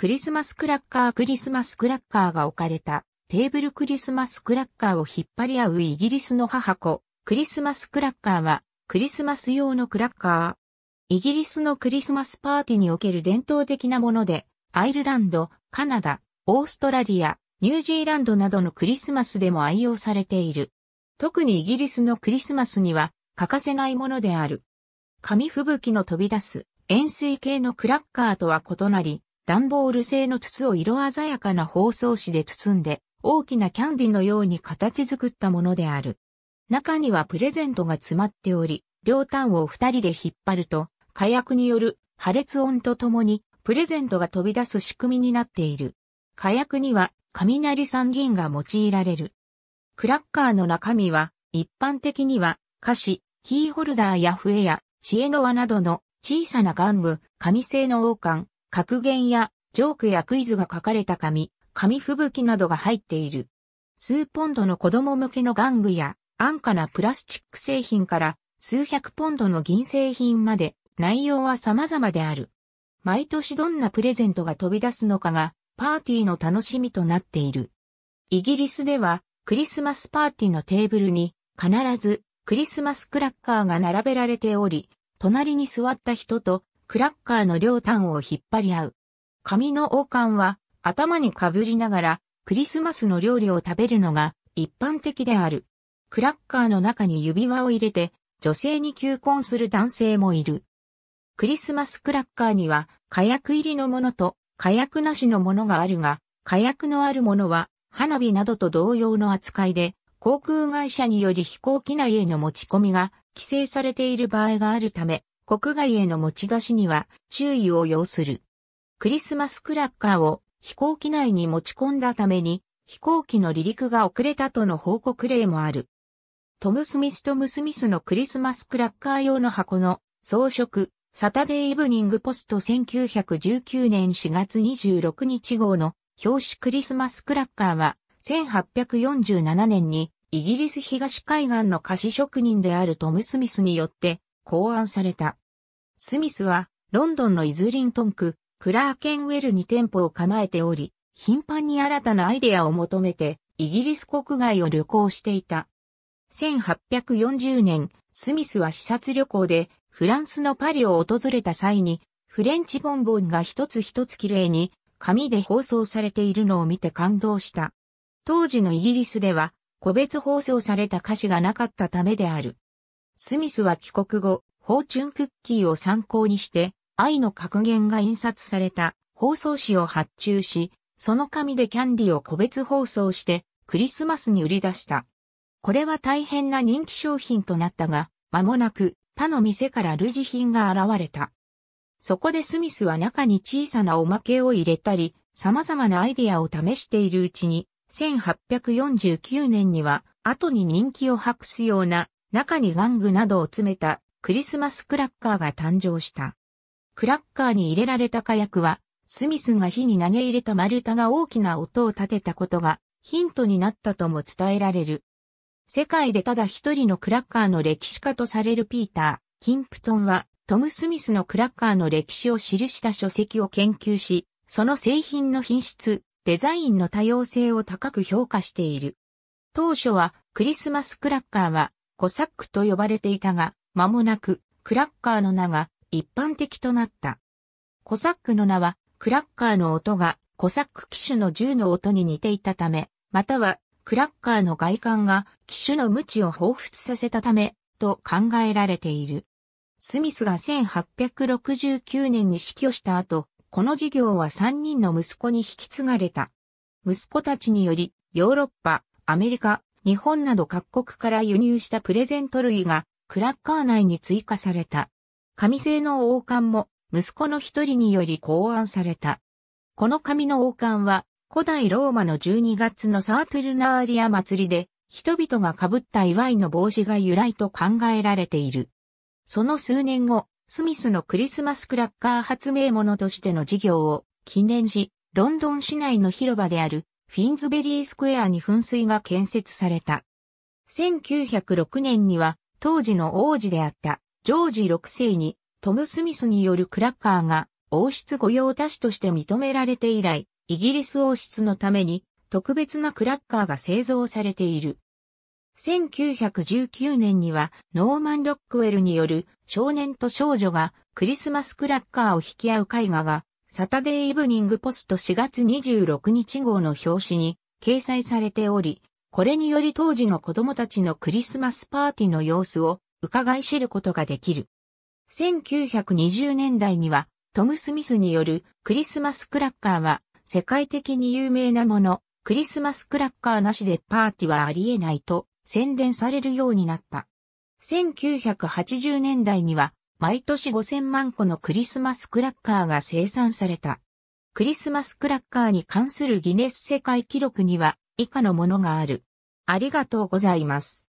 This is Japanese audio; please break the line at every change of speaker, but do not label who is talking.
クリスマスクラッカークリスマスクラッカーが置かれたテーブルクリスマスクラッカーを引っ張り合うイギリスの母子、クリスマスクラッカーはクリスマス用のクラッカー。イギリスのクリスマスパーティーにおける伝統的なもので、アイルランド、カナダ、オーストラリア、ニュージーランドなどのクリスマスでも愛用されている。特にイギリスのクリスマスには欠かせないものである。紙吹雪の飛び出す円錐形のクラッカーとは異なり、段ボール製の筒を色鮮やかな包装紙で包んで、大きなキャンディのように形作ったものである。中にはプレゼントが詰まっており、両端を二人で引っ張ると、火薬による破裂音とともに、プレゼントが飛び出す仕組みになっている。火薬には、雷三銀が用いられる。クラッカーの中身は、一般的には、菓子、キーホルダーや笛や、知恵の輪などの小さな玩具、紙製の王冠、格言やジョークやクイズが書かれた紙、紙吹雪などが入っている。数ポンドの子供向けの玩具や安価なプラスチック製品から数百ポンドの銀製品まで内容は様々である。毎年どんなプレゼントが飛び出すのかがパーティーの楽しみとなっている。イギリスではクリスマスパーティーのテーブルに必ずクリスマスクラッカーが並べられており、隣に座った人とクラッカーの両端を引っ張り合う。紙の王冠は頭にかぶりながらクリスマスの料理を食べるのが一般的である。クラッカーの中に指輪を入れて女性に求婚する男性もいる。クリスマスクラッカーには火薬入りのものと火薬なしのものがあるが、火薬のあるものは花火などと同様の扱いで航空会社により飛行機内への持ち込みが規制されている場合があるため、国外への持ち出しには注意を要する。クリスマスクラッカーを飛行機内に持ち込んだために飛行機の離陸が遅れたとの報告例もある。トム・スミス・トム・スミスのクリスマスクラッカー用の箱の装飾、サタデー・イブニング・ポスト1919年4月26日号の表紙クリスマスクラッカーは1847年にイギリス東海岸の菓子職人であるトム・スミスによって考案された。スミスは、ロンドンのイズリントン区、クラーケンウェルに店舗を構えており、頻繁に新たなアイデアを求めて、イギリス国外を旅行していた。1840年、スミスは視察旅行で、フランスのパリを訪れた際に、フレンチボンボンが一つ一つ綺麗に、紙で包装されているのを見て感動した。当時のイギリスでは、個別包装された歌詞がなかったためである。スミスは帰国後、フォーチュンクッキーを参考にして、愛の格言が印刷された包装紙を発注し、その紙でキャンディを個別包装して、クリスマスに売り出した。これは大変な人気商品となったが、間もなく他の店から類似品が現れた。そこでスミスは中に小さなおまけを入れたり、様々なアイデアを試しているうちに、1849年には後に人気を博すような中に玩具などを詰めたクリスマスクラッカーが誕生した。クラッカーに入れられた火薬は、スミスが火に投げ入れた丸太が大きな音を立てたことがヒントになったとも伝えられる。世界でただ一人のクラッカーの歴史家とされるピーター・キンプトンは、トム・スミスのクラッカーの歴史を記した書籍を研究し、その製品の品質、デザインの多様性を高く評価している。当初はクリスマスクラッカーはコサックと呼ばれていたが、間もなく、クラッカーの名が一般的となった。コサックの名は、クラッカーの音がコサック機種の銃の音に似ていたため、または、クラッカーの外観が機種の無知を彷彿させたため、と考えられている。スミスが1869年に死去した後、この事業は3人の息子に引き継がれた。息子たちにより、ヨーロッパ、アメリカ、日本など各国から輸入したプレゼント類がクラッカー内に追加された。紙製の王冠も息子の一人により考案された。この紙の王冠は古代ローマの12月のサートゥルナーリア祭りで人々が被った祝いの帽子が由来と考えられている。その数年後、スミスのクリスマスクラッカー発明者としての事業を記念し、ロンドン市内の広場であるフィンズベリースクエアに噴水が建設された。1906年には当時の王子であったジョージ6世にトム・スミスによるクラッカーが王室御用達として認められて以来、イギリス王室のために特別なクラッカーが製造されている。1919年にはノーマン・ロックウェルによる少年と少女がクリスマスクラッカーを引き合う絵画がサタデーイブニングポスト4月26日号の表紙に掲載されており、これにより当時の子供たちのクリスマスパーティーの様子を伺い知ることができる。1920年代にはトム・スミスによるクリスマスクラッカーは世界的に有名なもの、クリスマスクラッカーなしでパーティーはありえないと宣伝されるようになった。1980年代には毎年5000万個のクリスマスクラッカーが生産された。クリスマスクラッカーに関するギネス世界記録には以下のものがある。ありがとうございます。